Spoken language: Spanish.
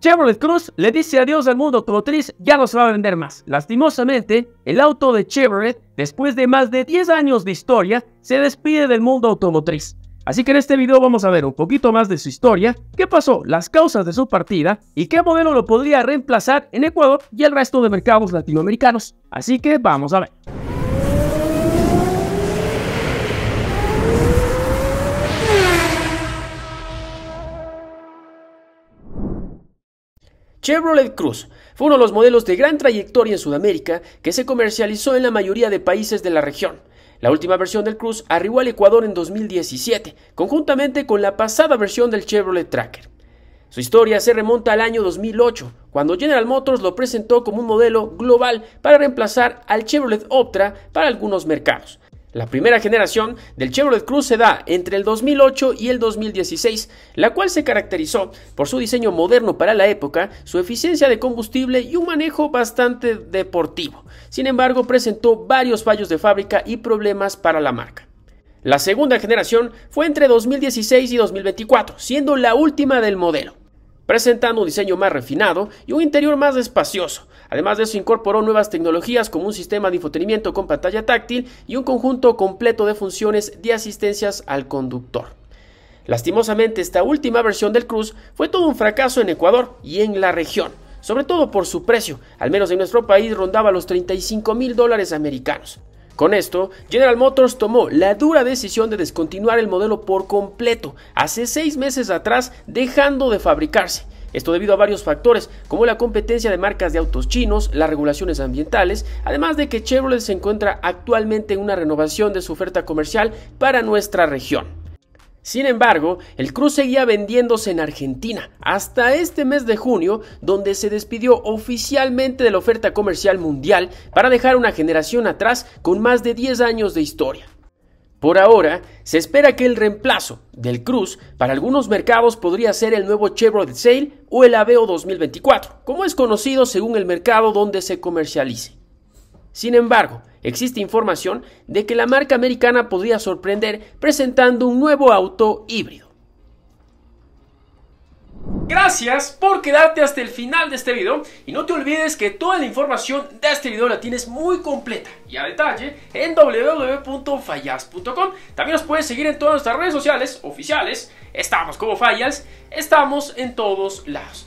Chevrolet Cruz le dice adiós al mundo automotriz, ya no se va a vender más. Lastimosamente, el auto de Chevrolet, después de más de 10 años de historia, se despide del mundo automotriz. Así que en este video vamos a ver un poquito más de su historia, qué pasó, las causas de su partida y qué modelo lo podría reemplazar en Ecuador y el resto de mercados latinoamericanos. Así que vamos a ver. Chevrolet Cruz fue uno de los modelos de gran trayectoria en Sudamérica que se comercializó en la mayoría de países de la región. La última versión del Cruz arribó al Ecuador en 2017, conjuntamente con la pasada versión del Chevrolet Tracker. Su historia se remonta al año 2008, cuando General Motors lo presentó como un modelo global para reemplazar al Chevrolet Optra para algunos mercados, la primera generación del Chevrolet Cruz se da entre el 2008 y el 2016, la cual se caracterizó por su diseño moderno para la época, su eficiencia de combustible y un manejo bastante deportivo. Sin embargo, presentó varios fallos de fábrica y problemas para la marca. La segunda generación fue entre 2016 y 2024, siendo la última del modelo presentando un diseño más refinado y un interior más espacioso. Además de eso, incorporó nuevas tecnologías como un sistema de infotenimiento con pantalla táctil y un conjunto completo de funciones de asistencias al conductor. Lastimosamente, esta última versión del Cruz fue todo un fracaso en Ecuador y en la región, sobre todo por su precio, al menos en nuestro país rondaba los 35 mil dólares americanos. Con esto, General Motors tomó la dura decisión de descontinuar el modelo por completo hace seis meses atrás, dejando de fabricarse. Esto debido a varios factores, como la competencia de marcas de autos chinos, las regulaciones ambientales, además de que Chevrolet se encuentra actualmente en una renovación de su oferta comercial para nuestra región. Sin embargo, el Cruz seguía vendiéndose en Argentina hasta este mes de junio, donde se despidió oficialmente de la oferta comercial mundial para dejar una generación atrás con más de 10 años de historia. Por ahora, se espera que el reemplazo del Cruz para algunos mercados podría ser el nuevo Chevrolet Sale o el Aveo 2024, como es conocido según el mercado donde se comercialice. Sin embargo, existe información de que la marca americana podría sorprender presentando un nuevo auto híbrido. Gracias por quedarte hasta el final de este video y no te olvides que toda la información de este video la tienes muy completa y a detalle en www.fallas.com. También nos puedes seguir en todas nuestras redes sociales oficiales. Estamos como Fallas, estamos en todos lados.